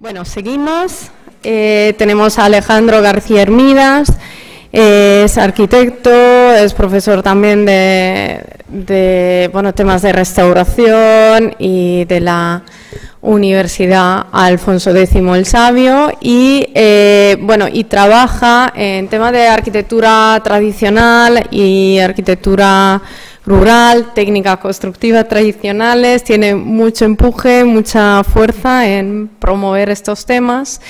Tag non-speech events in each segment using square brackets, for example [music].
Bueno, seguimos. Eh, tenemos a Alejandro García Hermidas, es arquitecto, es profesor también de, bueno, temas de restauración y de la Universidad Alfonso X el Sabio y eh, bueno y trabaja en temas de arquitectura tradicional y arquitectura rural, técnicas constructivas tradicionales, tiene mucho empuje, mucha fuerza en promover estos temas.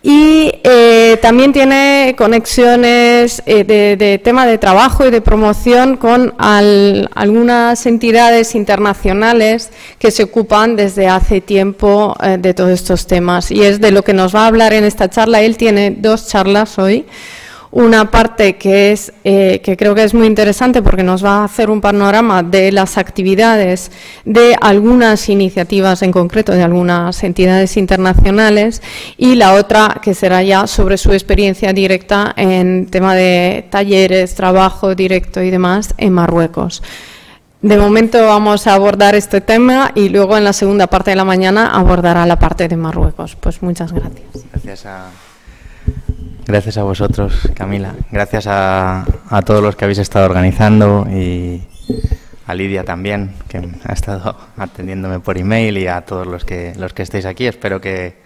Y eh, también tiene conexiones eh, de, tema de trabajo y de promoción con algunas entidades internacionales que se ocupan desde hace tiempo eh, de todos estos temas. Y es de lo que nos va a hablar en esta charla. Él tiene dos charlas hoy una parte que, es, eh, que creo que es muy interesante porque nos va a hacer un panorama de las actividades de algunas iniciativas en concreto, de algunas entidades internacionales, y la otra que será ya sobre su experiencia directa en tema de talleres, trabajo directo y demás en Marruecos. De momento vamos a abordar este tema y luego en la segunda parte de la mañana abordará la parte de Marruecos. Pues muchas gracias. Gracias a Gracias a vosotros, Camila. Gracias a, todos los que habéis estado organizando y a Lidia también, que ha estado atendiéndome por email y a todos los que, los que estéis aquí. Espero que,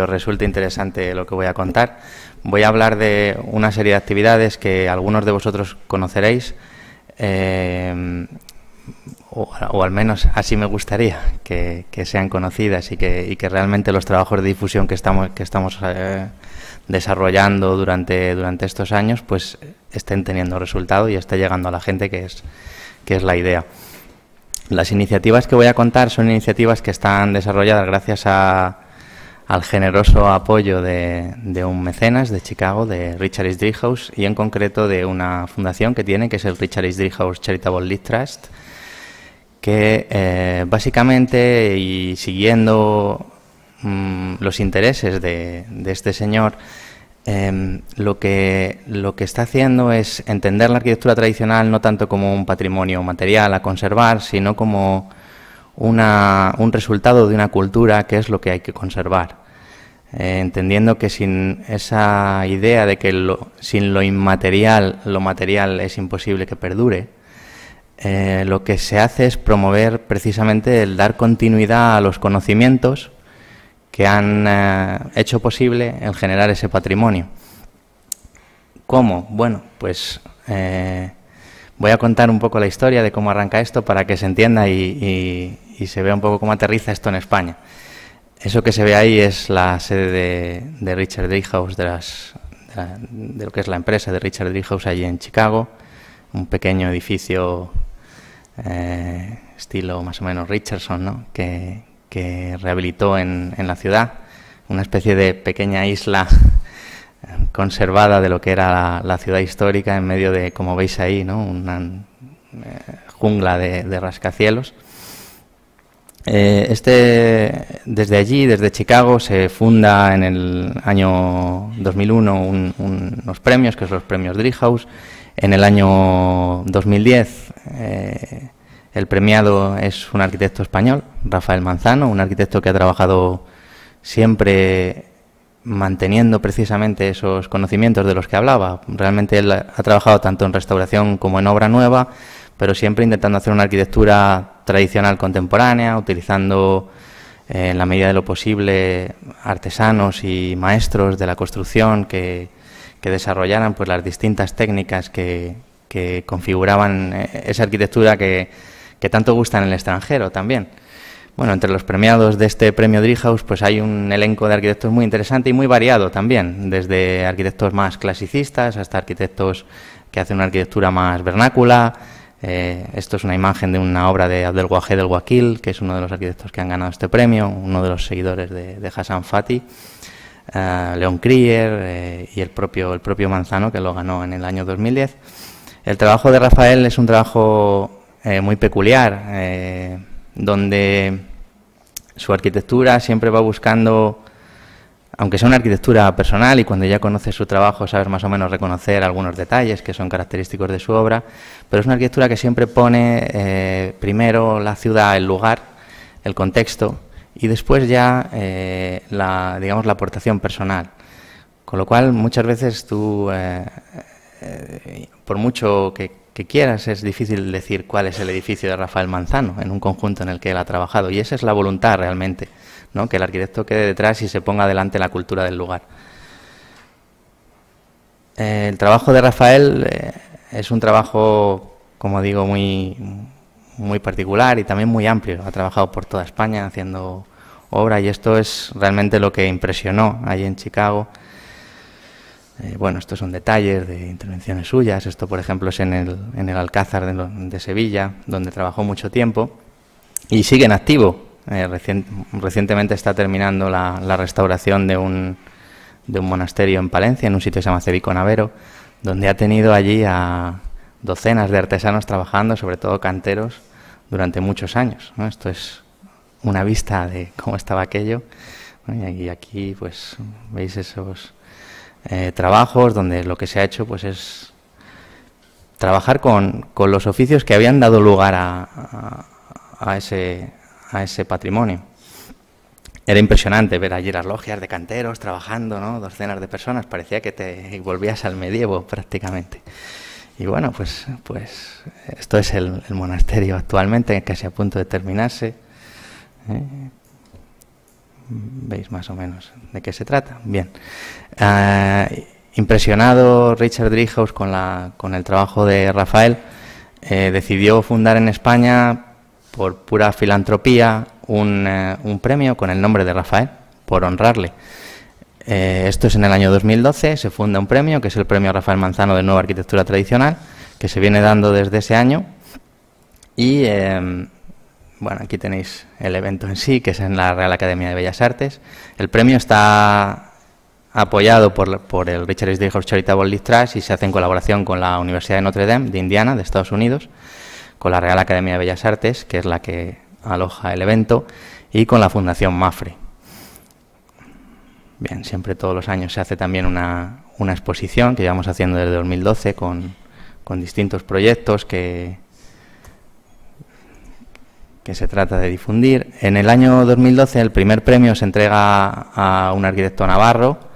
os resulte interesante lo que voy a contar. Voy a hablar de una serie de actividades que algunos de vosotros conoceréis, eh, o, al menos así me gustaría que, sean conocidas y que, que, realmente los trabajos de difusión que estamos, que estamos eh, desarrollando durante, durante estos años, pues estén teniendo resultado y esté llegando a la gente, que es, que es la idea. Las iniciativas que voy a contar son iniciativas que están desarrolladas gracias al generoso apoyo de, un mecenas de Chicago, de Richard Driehaus, y en concreto de una fundación que tiene, que es el Richard East Driehaus Charitable Lead Trust, que eh, básicamente y siguiendo mm, los intereses de, de este señor, Em, lo, que, está haciendo es entender la arquitectura tradicional no tanto como un patrimonio material a conservar, sino como un resultado de una cultura que es lo que hay que conservar. Eh, entendiendo que sin esa idea de que sin lo inmaterial, lo material es imposible que perdure, eh, lo que se hace es promover precisamente el dar continuidad a los conocimientos que han eh, hecho posible el generar ese patrimonio. ¿Cómo? Bueno, pues eh, voy a contar un poco la historia de cómo arranca esto para que se entienda y, se vea un poco cómo aterriza esto en España. Eso que se ve ahí es la sede de, Richard Driehaus, de, lo que es la empresa de Richard Driehaus allí en Chicago, un pequeño edificio eh, estilo más o menos Richardson, ¿no? que, que rehabilitó en, la ciudad, una especie de pequeña isla [laughs] conservada de lo que era la, ciudad histórica en medio de, como veis ahí, ¿no? una eh, jungla de, rascacielos. Eh, este, desde allí, desde Chicago, se funda en el año 2001 unos premios, que son los premios Driehaus. En el año 2010 el premiado es un arquitecto español, Rafael Manzano, un arquitecto que ha trabajado siempre manteniendo precisamente esos conocimientos de los que hablaba. Realmente él ha trabajado tanto en restauración como en obra nueva, pero siempre intentando hacer una arquitectura tradicional contemporánea, utilizando eh, en la medida de lo posible artesanos y maestros de la construcción que, desarrollaran pues, las distintas técnicas que, que configuraban eh, esa arquitectura que, que tanto gustan en el extranjero también. Bueno, entre los premiados de este premio Driehaus pues hay un elenco de arquitectos muy interesante y muy variado también, desde arquitectos más clasicistas hasta arquitectos que hacen una arquitectura más vernácula. Eh, esto es una imagen de una obra de Abdel Guajé del Guaquil... que es uno de los arquitectos que han ganado este premio, uno de los seguidores de, Hassan Fati, eh, león Leon Krier eh, y el propio, el propio Manzano, que lo ganó en el año 2010. El trabajo de Rafael es un trabajo eh, muy peculiar, eh, donde su arquitectura siempre va buscando, aunque sea una arquitectura personal y cuando ya conoces su trabajo sabes más o menos reconocer algunos detalles que son característicos de su obra, pero es una arquitectura que siempre pone eh, primero la ciudad, el lugar, el contexto y después ya la, digamos, la aportación personal. Con lo cual muchas veces tú, por mucho que quieras, es difícil decir cuál es el edificio de Rafael Manzano en un conjunto en el que él ha trabajado. Y esa es la voluntad realmente, que el arquitecto quede detrás y se ponga adelante la cultura del lugar. Eh, el trabajo de Rafael eh, es un trabajo, como digo, muy, muy particular y también muy amplio. Ha trabajado por toda España haciendo obra y esto es realmente lo que impresionó allí en Chicago bueno, estos son detalles de intervenciones suyas. Esto, por ejemplo, es en el, en el Alcázar de, Sevilla, donde trabajó mucho tiempo y sigue en activo. Eh, recientemente está terminando la, restauración de un, de un, monasterio en Palencia, en un sitio que se llama donde ha tenido allí a docenas de artesanos trabajando, sobre todo canteros, durante muchos años. ¿no? Esto es una vista de cómo estaba aquello. Y aquí, pues, veis esos eh, trabajos donde lo que se ha hecho pues es trabajar con, los oficios que habían dado lugar a, ese, a ese patrimonio. Era impresionante ver allí las logias de canteros trabajando, ¿no? docenas de personas, parecía que te volvías al medievo prácticamente. Y bueno, pues, pues esto es el, monasterio actualmente, casi a punto de terminarse. ¿eh? Veis más o menos de qué se trata. Bien, eh, impresionado Richard Driehaus con, con el trabajo de Rafael, eh, decidió fundar en España, por pura filantropía, eh, un, premio con el nombre de Rafael, por honrarle. esto es en el año 2012, se funda un premio, que es el Premio Rafael Manzano de Nueva Arquitectura Tradicional, que se viene dando desde ese año. Y, em, bueno, aquí tenéis el evento en sí, que es en la Real Academia de Bellas Artes. El premio está apoyado por, el Richard S. George Charitable League Trust y se hace en colaboración con la Universidad de Notre Dame de Indiana, de Estados Unidos, con la Real Academia de Bellas Artes, que es la que aloja el evento, y con la Fundación Mafre. Bien, siempre todos los años se hace también una, exposición que llevamos haciendo desde 2012 con, con distintos proyectos que, que se trata de difundir. En el año 2012 el primer premio se entrega a un arquitecto navarro,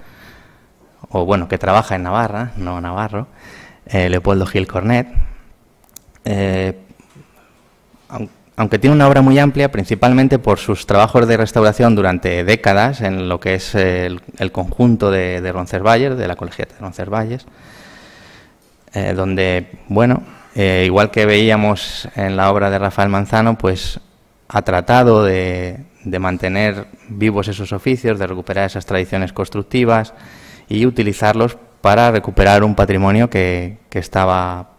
o bueno, que trabaja en Navarra, no Navarro, eh, Leopoldo Gil Cornet. Eh, aunque tiene una obra muy amplia, principalmente por sus trabajos de restauración durante décadas en lo que es el, conjunto de, de, de la colegiata de Roncesvalles, eh, donde, bueno, igual que veíamos en la obra de Rafael Manzano, pues ha tratado de mantener vivos esos oficios, de recuperar esas tradiciones constructivas, y utilizarlos para recuperar un patrimonio que, estaba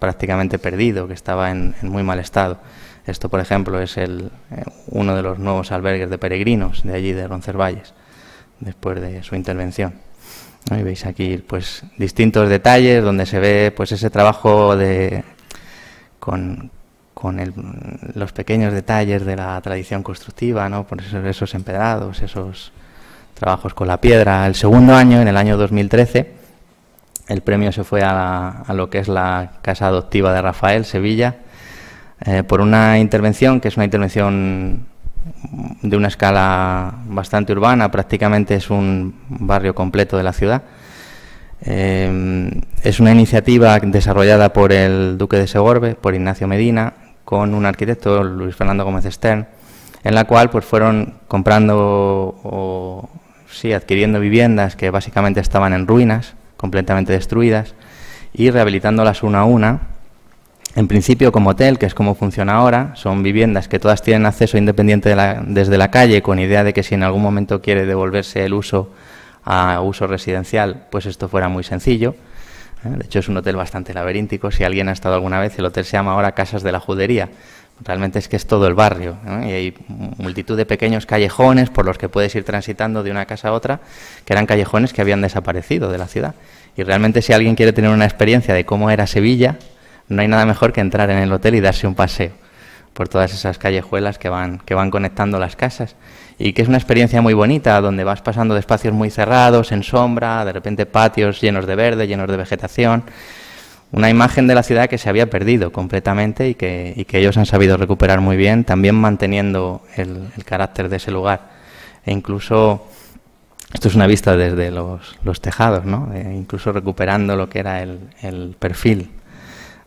prácticamente perdido, que estaba en, muy mal estado. Esto, por ejemplo, es el, eh, uno de los nuevos albergues de peregrinos de allí, de Roncervalles, después de su intervención. Y veis aquí pues, distintos detalles donde se ve pues, ese trabajo de, con, los pequeños detalles de la tradición constructiva, ¿no? por esos, esos empedrados, esos, trabajos con la piedra. El segundo año, en el año 2013, el premio se fue a, lo que es la Casa Adoptiva de Rafael, Sevilla, eh, por una intervención que es una intervención de una escala bastante urbana, prácticamente es un barrio completo de la ciudad. Eh, es una iniciativa desarrollada por el Duque de Segorbe, por Ignacio Medina, con un arquitecto, Luis Fernando Gómez Stern, en la cual pues fueron comprando o sí, adquiriendo viviendas que básicamente estaban en ruinas, completamente destruidas, y rehabilitándolas una a una. En principio, como hotel, que es como funciona ahora, son viviendas que todas tienen acceso independiente desde la calle, con idea de que si en algún momento quiere devolverse el uso a uso residencial, pues esto fuera muy sencillo. ¿eh? De hecho, es un hotel bastante laberíntico. Si alguien ha estado alguna vez, el hotel se llama ahora Casas de la Judería Realmente es que es todo el barrio y hay multitud de pequeños callejones por los que puedes ir transitando de una casa a otra, que eran callejones que habían desaparecido de la ciudad. Y realmente si alguien quiere tener una experiencia de cómo era Sevilla, no hay nada mejor que entrar en el hotel y darse un paseo por todas esas callejuelas que van, que van conectando las casas. Y que es una experiencia muy bonita, donde vas pasando de espacios muy cerrados, en sombra, de repente patios llenos de verde, llenos de vegetación una imagen de la ciudad que se había perdido completamente y que, ellos han sabido recuperar muy bien, también manteniendo el, carácter de ese lugar. E incluso, esto es una vista desde los, tejados, ¿no? E incluso recuperando lo que era el, perfil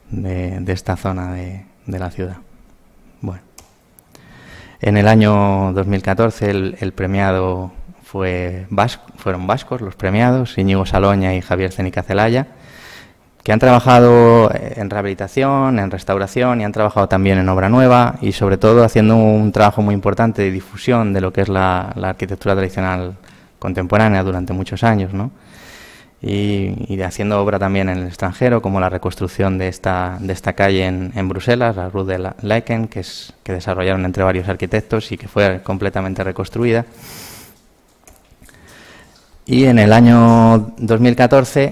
de, esta zona de, la ciudad. Bueno. En el año 2014 el, premiado fue fueron vascos los premiados, Íñigo Saloña y Javier Cenica Celaya que han trabajado eh, en rehabilitación, en restauración y han trabajado también en obra nueva y sobre todo haciendo un trabajo muy importante de difusión de lo que es la, arquitectura tradicional contemporánea durante muchos años, ¿no? Y, haciendo obra también en el extranjero, como la reconstrucción de esta, esta calle en, Bruselas, la Rue de Laeken, que, es, que desarrollaron entre varios arquitectos y que fue completamente reconstruida. Y en el año 2014,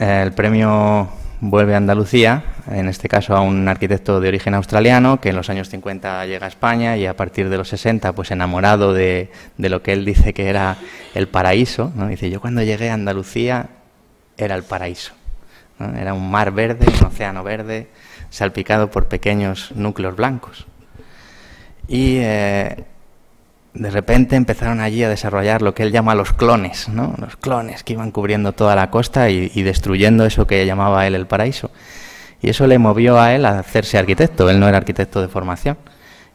eh, el premio vuelve a Andalucía, en este caso a un arquitecto de origen australiano que en los años 50 llega a España y a partir de los 60, pues enamorado de, de lo que él dice que era el paraíso, ¿no? dice, yo cuando llegué a Andalucía era el paraíso. Era un mar verde, un océano verde, salpicado por pequeños núcleos blancos. Y eh, de repente empezaron allí a desarrollar lo que él llama los clones, ¿no? Los clones que iban cubriendo toda la costa y, destruyendo eso que llamaba él el paraíso. Y eso le movió a él a hacerse arquitecto. Él no era arquitecto de formación.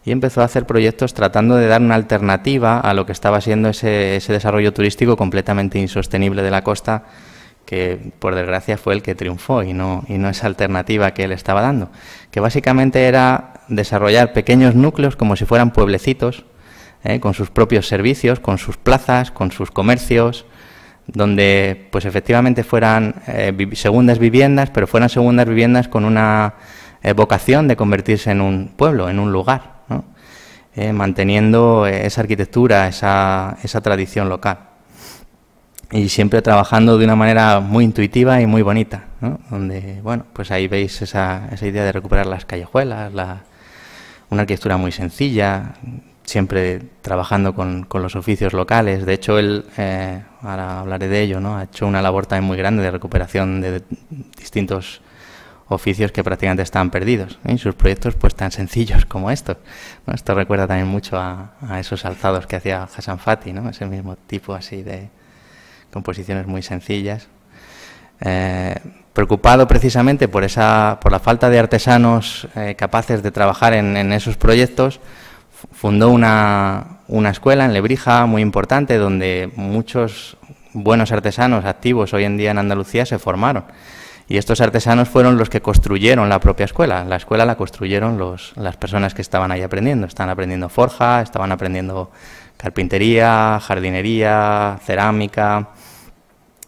Y empezó a hacer proyectos tratando de dar una alternativa a lo que estaba siendo ese, desarrollo turístico completamente insostenible de la costa, que por desgracia fue el que triunfó y no, y no esa alternativa que él estaba dando. Que básicamente era desarrollar pequeños núcleos como si fueran pueblecitos ¿eh? con sus propios servicios, con sus plazas, con sus comercios, donde pues efectivamente fueran eh, segundas viviendas, pero fueran segundas viviendas con una eh, vocación de convertirse en un pueblo, en un lugar, manteniendo esa arquitectura, esa, esa tradición local. Y siempre trabajando de una manera muy intuitiva y muy bonita, donde, bueno, pues ahí veis esa, idea de recuperar las callejuelas, una arquitectura muy sencilla, siempre trabajando con, los oficios locales. De hecho, él, eh, ahora hablaré de ello, ¿no? ha hecho una labor también muy grande de recuperación de distintos oficios que prácticamente estaban perdidos. ¿eh? sus proyectos, pues tan sencillos como estos. Esto recuerda también mucho a, esos alzados que hacía Hassan Fati, ¿no? ese mismo tipo así de composiciones muy sencillas. Eh, preocupado precisamente por, esa, por la falta de artesanos capaces de trabajar en esos proyectos, fundó una, escuela en Lebrija muy importante donde muchos buenos artesanos activos hoy en día en Andalucía se formaron. Y estos artesanos fueron los que construyeron la propia escuela. La escuela la construyeron los, las personas que estaban ahí aprendiendo. Estaban aprendiendo forja, estaban aprendiendo carpintería, jardinería, cerámica.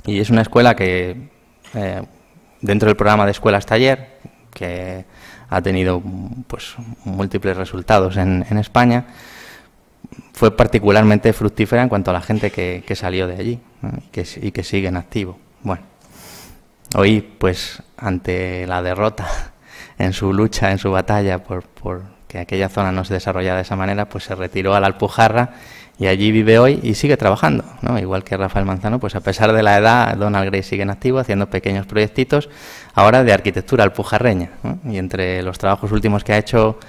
Y es una escuela que, eh, dentro del programa de escuelas taller, que ha tenido pues, múltiples resultados en, España, fue particularmente fructífera en cuanto a la gente que, salió de allí y, que, y sigue en activo. Bueno, hoy, pues, ante la derrota [laughs] en su lucha, en su batalla por, que aquella zona no se desarrollara de esa manera, pues se retiró a la Alpujarra y allí vive hoy y sigue trabajando, Igual que Rafael Manzano, pues a pesar de la edad, Donald Gray sigue en activo haciendo pequeños proyectitos, ahora de arquitectura alpujarreña, y entre los trabajos últimos que ha hecho,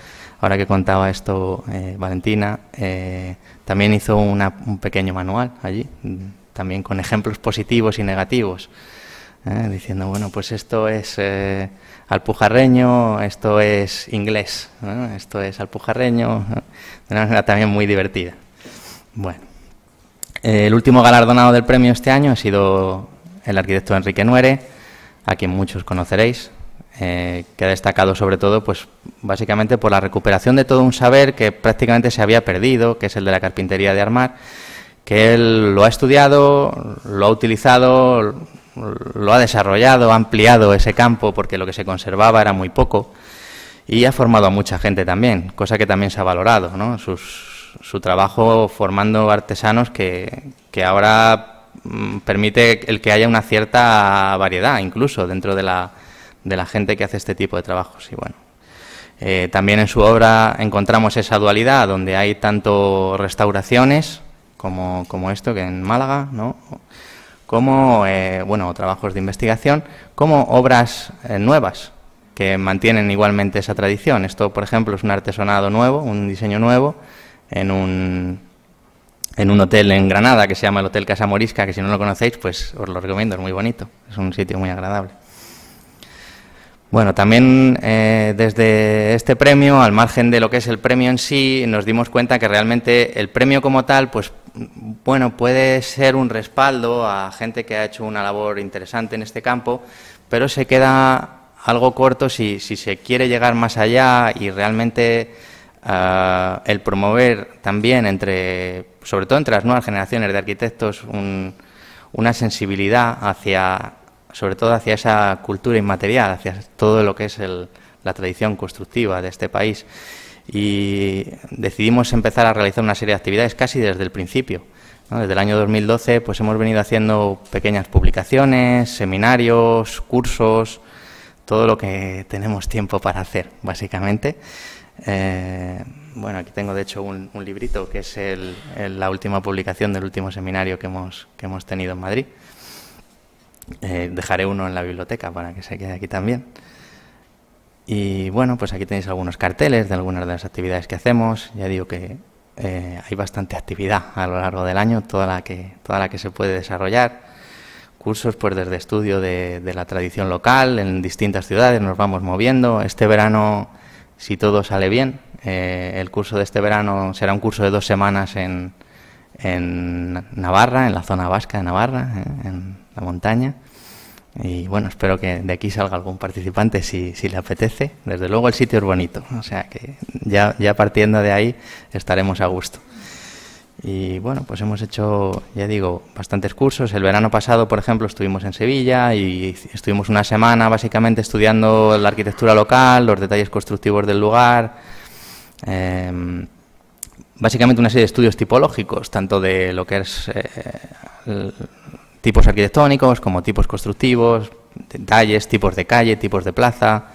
ahora que contaba esto eh, Valentina, eh, también hizo un pequeño manual allí, también con ejemplos positivos y negativos, ¿eh? diciendo, bueno, pues esto es alpujarreño, esto es inglés, esto es alpujarreño, de una manera también muy divertida. Bueno, el último galardonado del premio este año ha sido el arquitecto Enrique Nuere, a quien muchos conoceréis, eh, que ha destacado sobre todo, pues básicamente por la recuperación de todo un saber que prácticamente se había perdido, que es el de la carpintería de armar, que él lo ha estudiado, lo ha utilizado, lo ha desarrollado, ha ampliado ese campo porque lo que se conservaba era muy poco y ha formado a mucha gente también, cosa que también se ha valorado, ¿no? Sus, su trabajo formando artesanos que, ahora mm, permite el que haya una cierta variedad incluso dentro de la, gente que hace este tipo de trabajos. Y bueno, eh, también en su obra encontramos esa dualidad donde hay tanto restauraciones como, como esto que en Málaga, como eh, bueno, trabajos de investigación, como obras eh, nuevas que mantienen igualmente esa tradición. Esto, por ejemplo, es un artesonado nuevo, un diseño nuevo, en un, hotel en Granada que se llama el Hotel Casa Morisca, que si no lo conocéis, pues os lo recomiendo, es muy bonito, es un sitio muy agradable. Bueno, también eh, desde este premio, al margen de lo que es el premio en sí, nos dimos cuenta que realmente el premio como tal, pues bueno, puede ser un respaldo a gente que ha hecho una labor interesante en este campo, pero se queda algo corto si, si se quiere llegar más allá y realmente el promover también entre, sobre todo entre las nuevas generaciones de arquitectos, una sensibilidad hacia, sobre todo hacia esa cultura inmaterial, hacia todo lo que es la tradición constructiva de este país. Y decidimos empezar a realizar una serie de actividades casi desde el principio. Desde el año 2012 pues hemos venido haciendo pequeñas publicaciones, seminarios, cursos, todo lo que tenemos tiempo para hacer, básicamente. Eh, bueno, aquí tengo de hecho un, librito que es la última publicación del último seminario que hemos, que hemos tenido en Madrid. Eh, dejaré uno en la biblioteca para que se quede aquí también. Y bueno, pues aquí tenéis algunos carteles de algunas de las actividades que hacemos. Ya digo que eh, hay bastante actividad a lo largo del año, toda la que, toda la que se puede desarrollar. Cursos pues desde estudio de, de la tradición local en distintas ciudades, nos vamos moviendo. Este verano si todo sale bien. Eh, el curso de este verano será un curso de dos semanas en, Navarra, en la zona vasca de Navarra, eh, en la montaña. Y bueno, espero que de aquí salga algún participante si, si, le apetece. Desde luego el sitio es bonito, o sea que ya, ya partiendo de ahí estaremos a gusto. Y bueno, pues hemos hecho, ya digo, bastantes cursos. El verano pasado, por ejemplo, estuvimos en Sevilla y estuvimos una semana básicamente estudiando la arquitectura local, los detalles constructivos del lugar. Em, básicamente una serie de estudios tipológicos, tanto de lo que es eh, tipos arquitectónicos como tipos constructivos, detalles, tipos de calle, tipos de plaza,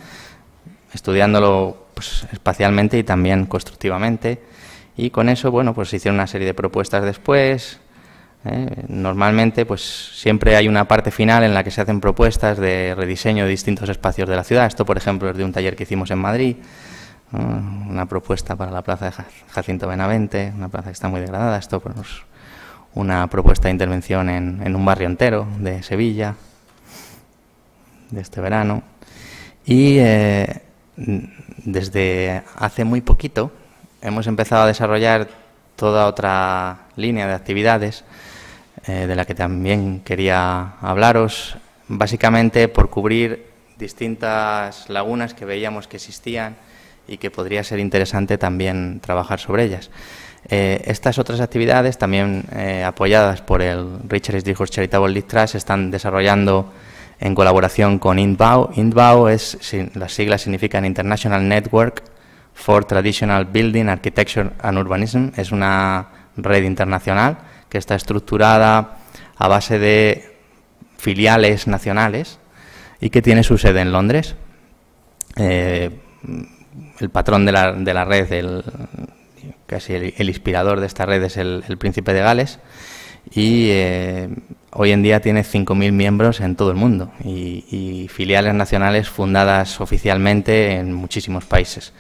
estudiándolo pues, espacialmente y también constructivamente. Y con eso, bueno, pues se hicieron una serie de propuestas después. ¿eh? Normalmente, pues siempre hay una parte final en la que se hacen propuestas de rediseño de distintos espacios de la ciudad. Esto, por ejemplo, es de un taller que hicimos en Madrid. Una propuesta para la plaza de Jacinto Benavente, una plaza que está muy degradada. Esto, pues, una propuesta de intervención en, un barrio entero de Sevilla, de este verano. Y eh, desde hace muy poquito, hemos empezado a desarrollar toda otra línea de actividades eh, de la que también quería hablaros, básicamente por cubrir distintas lagunas que veíamos que existían y que podría ser interesante también trabajar sobre ellas. Eh, estas otras actividades, también eh, apoyadas por el Richard S. Charitable League Trust, están desarrollando en colaboración con Indbau. Indbau es, las siglas significan International Network for Traditional Building, Architecture and Urbanism. Es una red internacional que está estructurada a base de filiales nacionales y que tiene su sede en Londres. Eh, el patrón de la, red, casi el, inspirador de esta red es el, príncipe de Gales y eh, hoy en día tiene 5.000 miembros en todo el mundo y filiales nacionales fundadas oficialmente en muchísimos países.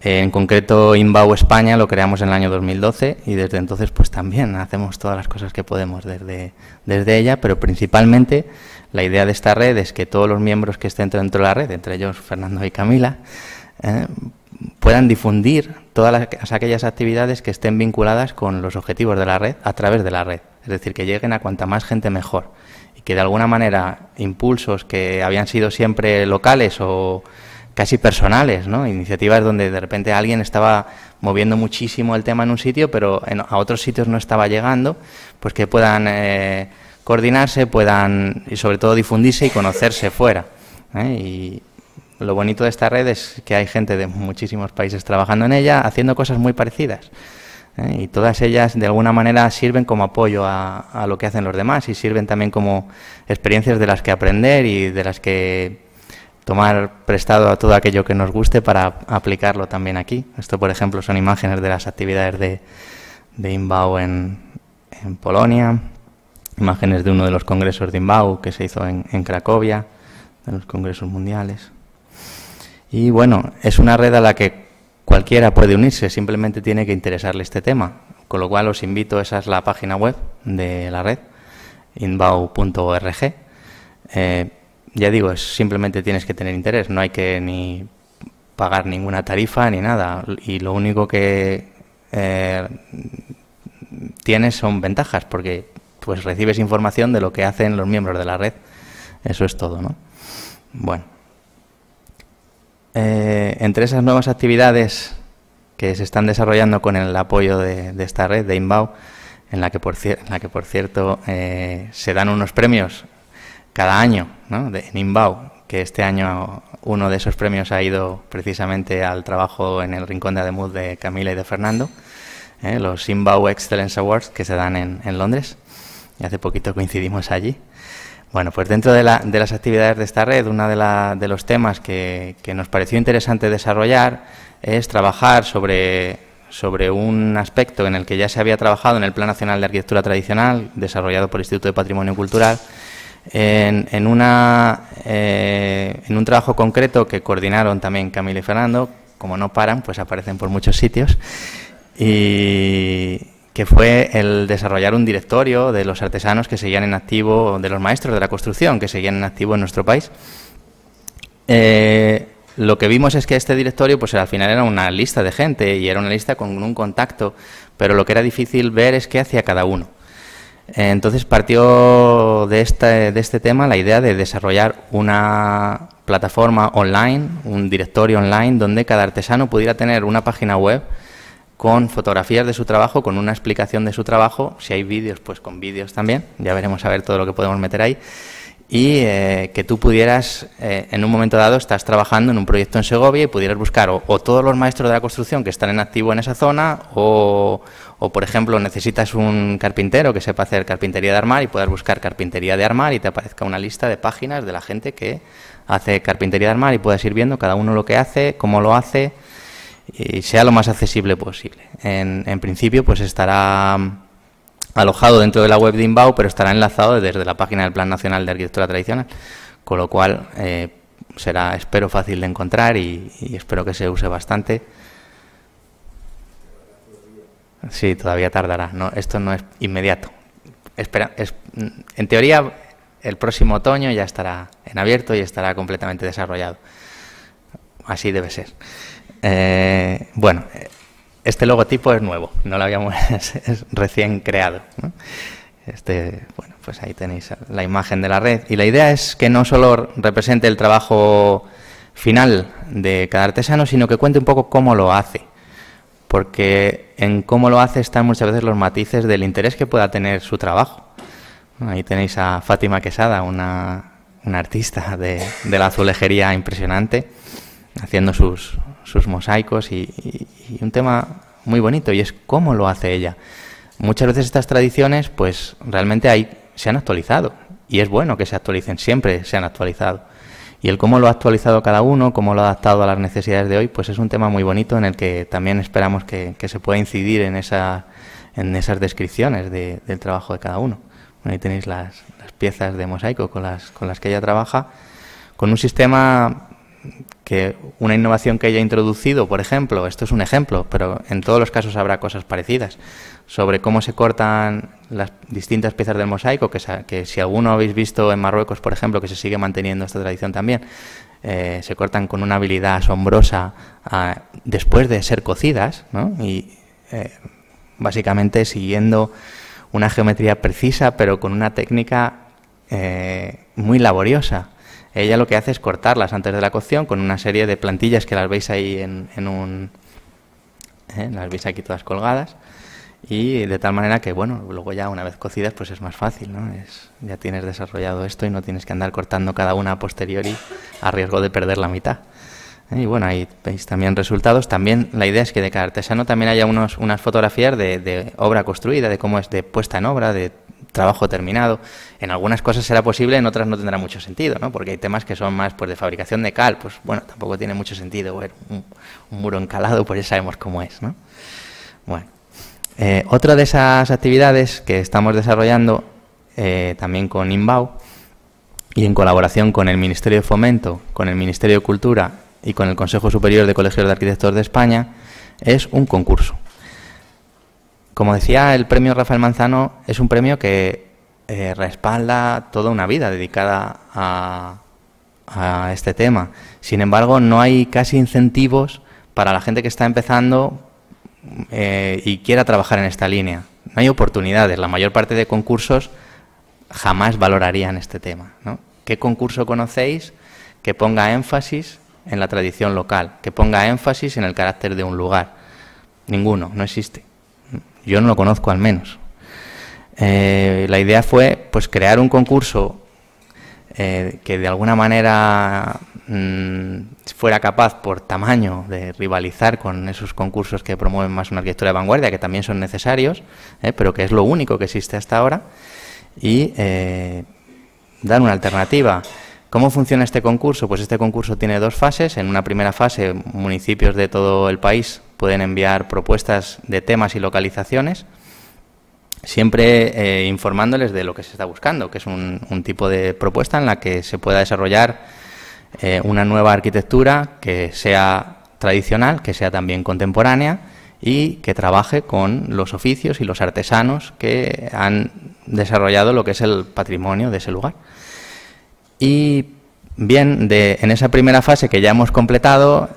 Eh, en concreto, Inbau España lo creamos en el año 2012 y desde entonces pues también hacemos todas las cosas que podemos desde, desde ella, pero principalmente la idea de esta red es que todos los miembros que estén dentro de la red, entre ellos Fernando y Camila, eh, puedan difundir todas aquellas actividades que estén vinculadas con los objetivos de la red a través de la red. Es decir, que lleguen a cuanta más gente mejor y que de alguna manera impulsos que habían sido siempre locales o casi personales, Iniciativas donde de repente alguien estaba moviendo muchísimo el tema en un sitio, pero a otros sitios no estaba llegando, pues que puedan eh, coordinarse, puedan y sobre todo difundirse y conocerse fuera. ¿eh? Y lo bonito de esta red es que hay gente de muchísimos países trabajando en ella, haciendo cosas muy parecidas. ¿eh? Y todas ellas de alguna manera sirven como apoyo a lo que hacen los demás y sirven también como experiencias de las que aprender y de las que tomar prestado a todo aquello que nos guste para aplicarlo también aquí. Esto, por ejemplo, son imágenes de las actividades de, de INBAU en, Polonia, imágenes de uno de los congresos de INBAU que se hizo en, Cracovia, de los congresos mundiales. Y bueno, es una red a la que cualquiera puede unirse, simplemente tiene que interesarle este tema. Con lo cual os invito, esa es la página web de la red, inbau.org ya digo, es simplemente tienes que tener interés, no hay que ni pagar ninguna tarifa ni nada. Y lo único que eh, tienes son ventajas, porque pues recibes información de lo que hacen los miembros de la red. Eso es todo, ¿no? Bueno. Eh, entre esas nuevas actividades que se están desarrollando con el apoyo de, esta red, de Inbau, en la que por, la que por cierto eh, se dan unos premios cada año ¿no? de, en que este año uno de esos premios ha ido precisamente al trabajo en el Rincón de Ademud de Camila y de Fernando, ¿eh? los Inbau Excellence Awards que se dan en, Londres. Y hace poquito coincidimos allí. Bueno, pues dentro de, las actividades de esta red, uno de, los temas que, nos pareció interesante desarrollar es trabajar sobre un aspecto en el que ya se había trabajado en el Plan Nacional de Arquitectura Tradicional, desarrollado por el Instituto de Patrimonio Cultural, eh, en, un trabajo concreto que coordinaron también Camilo y Fernando, como no paran, pues aparecen por muchos sitios, y que fue el desarrollar un directorio de los artesanos que seguían en activo, de los maestros de la construcción que seguían en activo en nuestro país. Eh, lo que vimos es que este directorio, pues al final era una lista de gente y era una lista con un contacto, pero lo que era difícil ver es qué hacía cada uno. Entonces partió de este, de este tema la idea de desarrollar una plataforma online, un directorio online, donde cada artesano pudiera tener una página web con fotografías de su trabajo, con una explicación de su trabajo, si hay vídeos, pues con vídeos también, ya veremos a ver todo lo que podemos meter ahí, y eh, que tú pudieras, eh, en un momento dado, estás trabajando en un proyecto en Segovia y pudieras buscar o todos los maestros de la construcción que están en activo en esa zona, o, o, por ejemplo, necesitas un carpintero que sepa hacer carpintería de armar y puedas buscar carpintería de armar y te aparezca una lista de páginas de la gente que hace carpintería de armar y puedas ir viendo cada uno lo que hace, cómo lo hace y sea lo más accesible posible. En, principio, pues estará mm, alojado dentro de la web de Inbau, pero estará enlazado desde la página del Plan Nacional de Arquitectura Tradicional, con lo cual eh, será, espero, fácil de encontrar y espero que se use bastante Sí, todavía tardará. esto no es inmediato. Espera, es, en teoría, el próximo otoño ya estará en abierto y estará completamente desarrollado. Así debe ser. Eh, bueno, este logotipo es nuevo, no lo habíamos [laughs] es, recién creado. Este, bueno, pues ahí tenéis la imagen de la red. Y la idea es que no solo represente el trabajo final de cada artesano, sino que cuente un poco cómo lo hace porque en cómo lo hace están muchas veces los matices del interés que pueda tener su trabajo. Ahí tenéis a Fátima Quesada, una, artista de, la azulejería impresionante, haciendo sus, mosaicos y, un tema muy bonito, y es cómo lo hace ella. Muchas veces estas tradiciones, pues realmente hay, se han actualizado, y es bueno que se actualicen, siempre se han actualizado. Y el cómo lo ha actualizado cada uno, cómo lo ha adaptado a las necesidades de hoy, pues es un tema muy bonito en el que también esperamos que, se pueda incidir en, esa, en esas descripciones del trabajo de cada uno. ahí tenéis las, piezas de mosaico con las, con las que ella trabaja, con un sistema que una innovación que haya introducido, por ejemplo, esto es un ejemplo, pero en todos los casos habrá cosas parecidas, sobre cómo se cortan las distintas piezas del mosaico, que, que si alguno habéis visto en Marruecos, por ejemplo, que se sigue manteniendo esta tradición también, eh, se cortan con una habilidad asombrosa ah, después de ser cocidas, y eh, básicamente siguiendo una geometría precisa, pero con una técnica eh, muy laboriosa ella lo que hace es cortarlas antes de la cocción con una serie de plantillas que las veis ahí en, en un... ¿eh? Las veis aquí todas colgadas. Y de tal manera que, bueno, luego ya una vez cocidas, pues es más fácil, ¿no? Es, ya tienes desarrollado esto y no tienes que andar cortando cada una a posteriori a riesgo de perder la mitad. ¿eh? Y bueno, ahí veis también resultados. También la idea es que de cada artesano también haya unos, unas fotografías de, de obra construida, de cómo es de puesta en obra, de trabajo terminado. En algunas cosas será posible, en otras no tendrá mucho sentido, ¿no? Porque hay temas que son más pues, de fabricación de cal, pues bueno, tampoco tiene mucho sentido ver un, muro encalado, pues ya sabemos cómo es, ¿no? Bueno, eh, otra de esas actividades que estamos desarrollando eh, también con INBAU y en colaboración con el Ministerio de Fomento, con el Ministerio de Cultura y con el Consejo Superior de Colegios de Arquitectos de España es un concurso. Como decía, el premio Rafael Manzano es un premio que eh, respalda toda una vida dedicada a, este tema. Sin embargo, no hay casi incentivos para la gente que está empezando eh, y quiera trabajar en esta línea. No hay oportunidades. La mayor parte de concursos jamás valorarían este tema. ¿Qué concurso conocéis que ponga énfasis en la tradición local, que ponga énfasis en el carácter de un lugar? Ninguno, no existe. Yo no lo conozco al menos. Eh, la idea fue pues crear un concurso eh, que de alguna manera mm, fuera capaz por tamaño de rivalizar con esos concursos que promueven más una arquitectura de vanguardia, que también son necesarios, eh, pero que es lo único que existe hasta ahora, y dar una alternativa. ¿Cómo funciona este concurso? Pues este concurso tiene dos fases. En una primera fase, municipios de todo el país pueden enviar propuestas de temas y localizaciones, siempre eh, informándoles de lo que se está buscando, que es un, tipo de propuesta en la que se pueda desarrollar eh, una nueva arquitectura que sea tradicional, que sea también contemporánea y que trabaje con los oficios y los artesanos que han desarrollado lo que es el patrimonio de ese lugar. Y bien, en esa primera fase que ya hemos completado,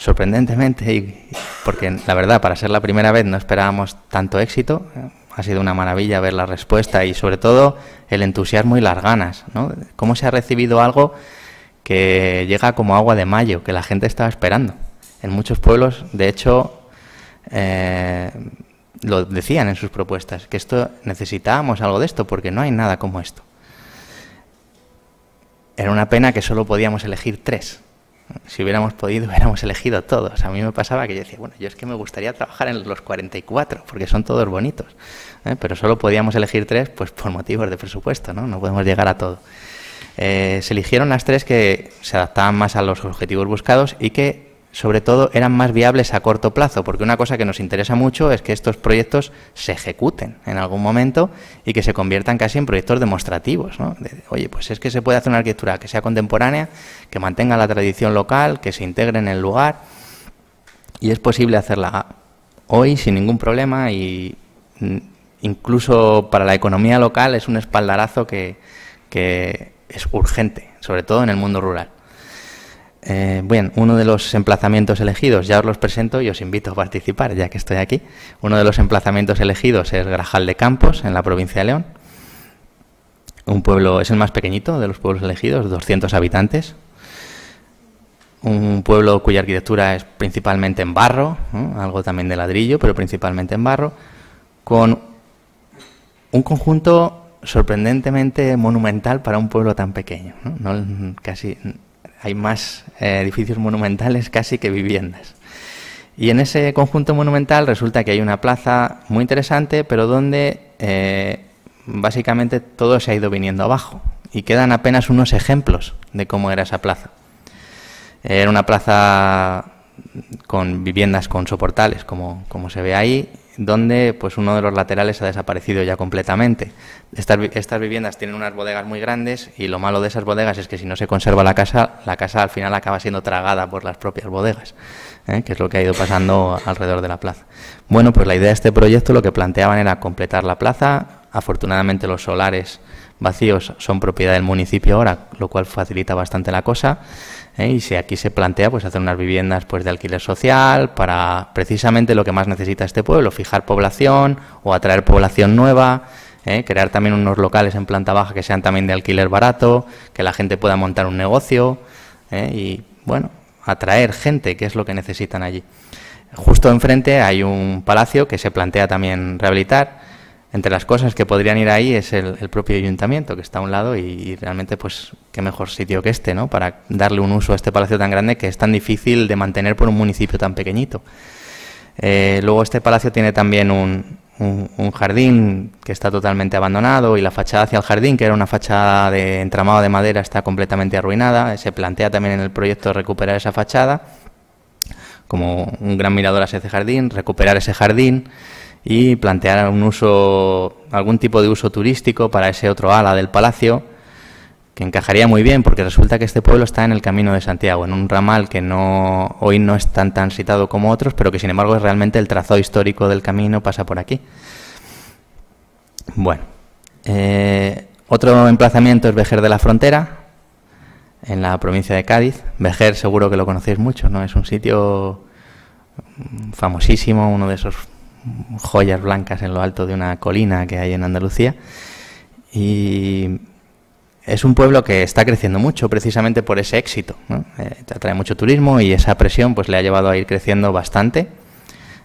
sorprendentemente, porque la verdad, para ser la primera vez no esperábamos tanto éxito. ¿eh? Ha sido una maravilla ver la respuesta y sobre todo el entusiasmo y las ganas. ¿no? ¿Cómo se ha recibido algo que llega como agua de mayo, que la gente estaba esperando? En muchos pueblos, de hecho, eh, lo decían en sus propuestas, que esto necesitábamos algo de esto porque no hay nada como esto. Era una pena que solo podíamos elegir tres si hubiéramos podido, [laughs] hubiéramos elegido todos. A mí me pasaba que yo decía, bueno, yo es que me gustaría trabajar en los 44, porque son todos bonitos. ¿eh? Pero solo podíamos elegir tres, pues por motivos de presupuesto, ¿no? No podemos llegar a todo. Eh, se eligieron las tres que se adaptaban más a los objetivos buscados y que sobre todo eran más viables a corto plazo, porque una cosa que nos interesa mucho es que estos proyectos se ejecuten en algún momento y que se conviertan casi en proyectos demostrativos. oye, pues es que se puede hacer una arquitectura que sea contemporánea, que mantenga la tradición local, que se integre en el lugar y es posible hacerla hoy sin ningún problema y mm, incluso para la economía local es un espaldarazo que es urgente, sobre todo en el mundo rural. Eh, uno de los emplazamientos elegidos, ya os los presento y os invito a participar, ya que estoy aquí. Uno de los emplazamientos elegidos es Grajal de Campos, en la provincia de León. Un pueblo, es el más pequeñito de los pueblos elegidos, 200 habitantes. Un pueblo cuya arquitectura es principalmente en barro, algo también de ladrillo, pero principalmente en barro, con un conjunto sorprendentemente monumental para un pueblo tan pequeño. casi hay más eh, edificios monumentales casi que viviendas. Y en ese conjunto monumental resulta que hay una plaza muy interesante, pero donde eh, básicamente todo se ha ido viniendo abajo y quedan apenas unos ejemplos de cómo era esa plaza. Era una plaza con viviendas con soportales, como, como se ve ahí, donde pues uno de los laterales ha desaparecido ya completamente. Estas, viviendas tienen unas bodegas muy grandes y lo malo de esas bodegas es que si no se conserva la casa, la casa al final acaba siendo tragada por las propias bodegas, ¿eh? que es lo que ha ido pasando [laughs] alrededor de la plaza. Bueno, pues la idea de este proyecto lo que planteaban era completar la plaza, afortunadamente los solares vacíos son propiedad del municipio ahora, lo cual facilita bastante la cosa. ¿eh? Y si aquí se plantea pues hacer unas viviendas pues de alquiler social para precisamente lo que más necesita este pueblo, fijar población o atraer población nueva, ¿eh? crear también unos locales en planta baja que sean también de alquiler barato, que la gente pueda montar un negocio ¿eh? y bueno, atraer gente, que es lo que necesitan allí. Justo enfrente hay un palacio que se plantea también rehabilitar entre las cosas que podrían ir ahí es el, propio ayuntamiento que está a un lado y, realmente pues qué mejor sitio que este, ¿no? Para darle un uso a este palacio tan grande que es tan difícil de mantener por un municipio tan pequeñito. Eh, luego este palacio tiene también un, un, jardín que está totalmente abandonado y la fachada hacia el jardín, que era una fachada de entramado de madera, está completamente arruinada. Eh, se plantea también en el proyecto recuperar esa fachada como un gran mirador hacia ese jardín, recuperar ese jardín y plantear un uso, algún tipo de uso turístico para ese otro ala del palacio, que encajaría muy bien porque resulta que este pueblo está en el Camino de Santiago, en un ramal que no, hoy no es tan citado como otros, pero que sin embargo es realmente el trazado histórico del camino, pasa por aquí. Bueno, eh, otro emplazamiento es Vejer de la Frontera, en la provincia de Cádiz. Vejer seguro que lo conocéis mucho, ¿no? Es un sitio mm, famosísimo, uno de esos joyas blancas en lo alto de una colina que hay en Andalucía. Y es un pueblo que está creciendo mucho precisamente por ese éxito. Eh, atrae mucho turismo y esa presión pues, le ha llevado a ir creciendo bastante.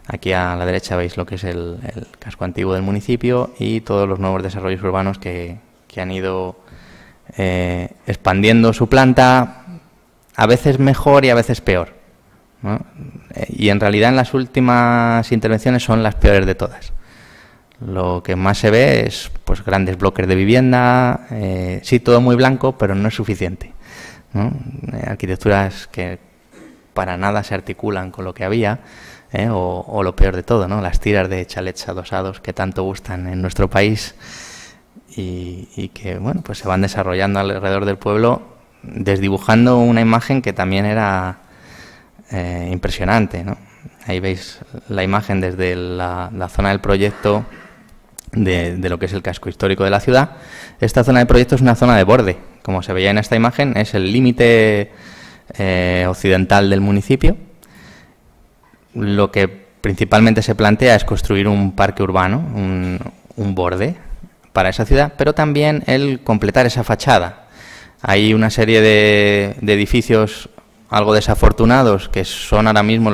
Aquí a la derecha veis lo que es el, casco antiguo del municipio y todos los nuevos desarrollos urbanos que, han ido eh, expandiendo su planta, a veces mejor y a veces peor. Eh, y en realidad en las últimas intervenciones son las peores de todas. Lo que más se ve es pues grandes bloques de vivienda, eh, sí todo muy blanco, pero no es suficiente. Eh, arquitecturas que para nada se articulan con lo que había, o, lo peor de todo, ¿no? las tiras de chalets adosados que tanto gustan en nuestro país y, y que bueno pues se van desarrollando alrededor del pueblo, desdibujando una imagen que también era eh, impresionante. Ahí veis la imagen desde la, zona del proyecto de, lo que es el casco histórico de la ciudad. Esta zona de proyecto es una zona de borde. Como se veía en esta imagen, es el límite eh, occidental del municipio. Lo que principalmente se plantea es construir un parque urbano, un, borde para esa ciudad, pero también el completar esa fachada. Hay una serie de edificios algo desafortunados, que son ahora mismo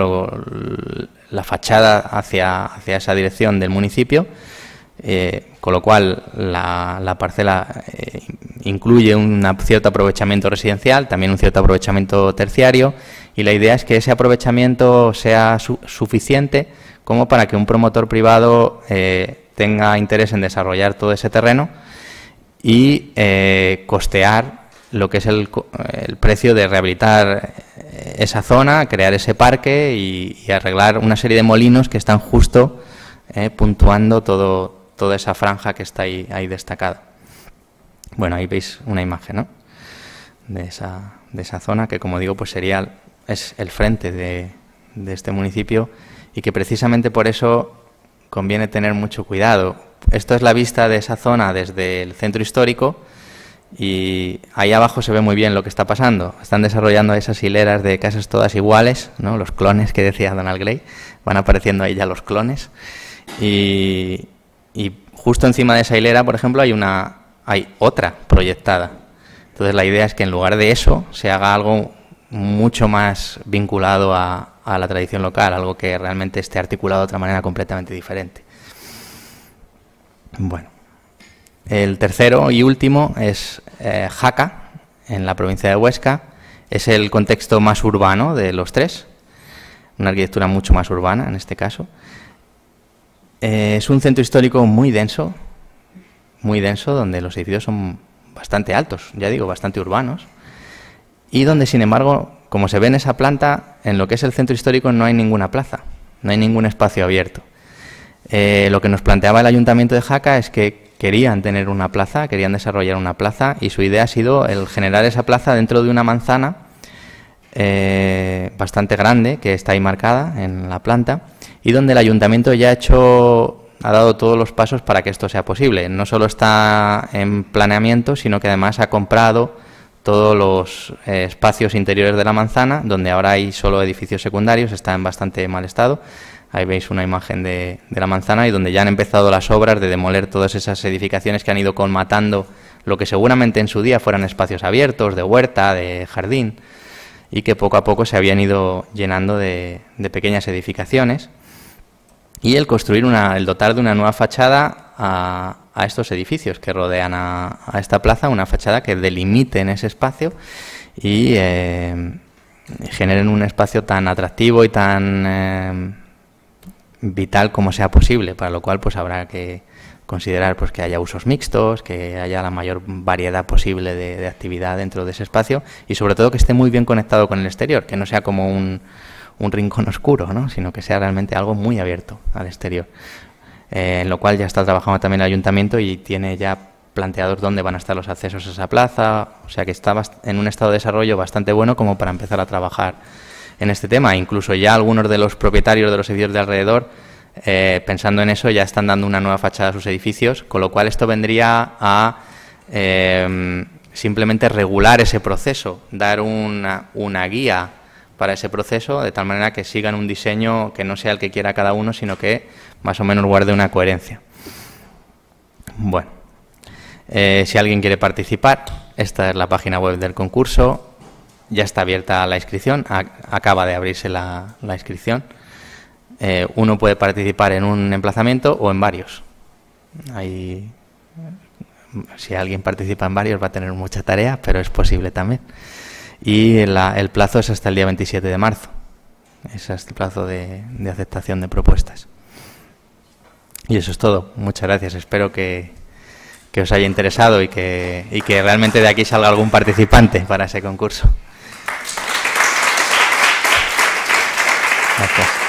la fachada hacia, hacia, esa dirección del municipio, eh, con lo cual la, parcela eh, incluye un cierto aprovechamiento residencial, también un cierto aprovechamiento terciario, y la idea es que ese aprovechamiento sea suficiente como para que un promotor privado eh, tenga interés en desarrollar todo ese terreno y costear lo que es el, precio de rehabilitar eh, esa zona, crear ese parque y, arreglar una serie de molinos que están justo eh, puntuando todo, toda esa franja que está ahí, ahí destacada. Bueno, ahí veis una imagen ¿no? de, esa, de esa zona que, como digo, pues sería es el frente de, de este municipio y que precisamente por eso conviene tener mucho cuidado. Esto es la vista de esa zona desde el centro histórico y ahí abajo se ve muy bien lo que está pasando. Están desarrollando esas hileras de casas todas iguales, los clones que decía Donald Gray. Van apareciendo ahí ya los clones. Y, justo encima de esa hilera, por ejemplo, hay, una, hay otra proyectada. Entonces la idea es que en lugar de eso se haga algo mucho más vinculado a la tradición local, algo que realmente esté articulado de otra manera completamente diferente. Bueno. El tercero y último es eh, Jaca, en la provincia de Huesca. Es el contexto más urbano de los tres, una arquitectura mucho más urbana en este caso. Eh, es un centro histórico muy denso, muy denso, donde los edificios son bastante altos, ya digo, bastante urbanos, y donde, sin embargo, como se ve en esa planta, en lo que es el centro histórico no hay ninguna plaza, no hay ningún espacio abierto. Eh, lo que nos planteaba el ayuntamiento de Jaca es que querían tener una plaza, querían desarrollar una plaza y su idea ha sido el generar esa plaza dentro de una manzana eh, bastante grande que está ahí marcada en la planta y donde el ayuntamiento ya ha hecho ha dado todos los pasos para que esto sea posible. No solo está en planeamiento, sino que además ha comprado todos los eh, espacios interiores de la manzana, donde ahora hay solo edificios secundarios, está en bastante mal estado. Ahí veis una imagen de, la manzana y donde ya han empezado las obras de demoler todas esas edificaciones que han ido conmatando lo que seguramente en su día fueran espacios abiertos, de huerta, de jardín, y que poco a poco se habían ido llenando de, pequeñas edificaciones. Y el construir el dotar de una nueva fachada a, estos edificios que rodean a, esta plaza, una fachada que delimite ese espacio y eh, generen un espacio tan atractivo y tan eh, vital como sea posible, para lo cual pues habrá que considerar pues que haya usos mixtos, que haya la mayor variedad posible de, actividad dentro de ese espacio y sobre todo que esté muy bien conectado con el exterior, que no sea como un, un rincón oscuro, ¿no? sino que sea realmente algo muy abierto al exterior. Eh, en lo cual ya está trabajando también el ayuntamiento y tiene ya planteados dónde van a estar los accesos a esa plaza, o sea que está en un estado de desarrollo bastante bueno como para empezar a trabajar en este tema. Incluso ya algunos de los propietarios de los edificios de alrededor, eh, pensando en eso, ya están dando una nueva fachada a sus edificios, con lo cual esto vendría a em, simplemente regular ese proceso, dar una, guía para ese proceso, de tal manera que sigan un diseño que no sea el que quiera cada uno, sino que más o menos guarde una coherencia. Bueno, eh, si alguien quiere participar, esta es la página web del concurso, ya está abierta la inscripción, acaba de abrirse la, inscripción. Eh, uno puede participar en un emplazamiento o en varios. Hay, si alguien participa en varios va a tener mucha tarea, pero es posible también. Y el plazo es hasta el día 27 de marzo. Es el plazo de, aceptación de propuestas. Y eso es todo. Muchas gracias. Espero que, os haya interesado y que realmente de aquí salga algún participante para ese concurso. A posto.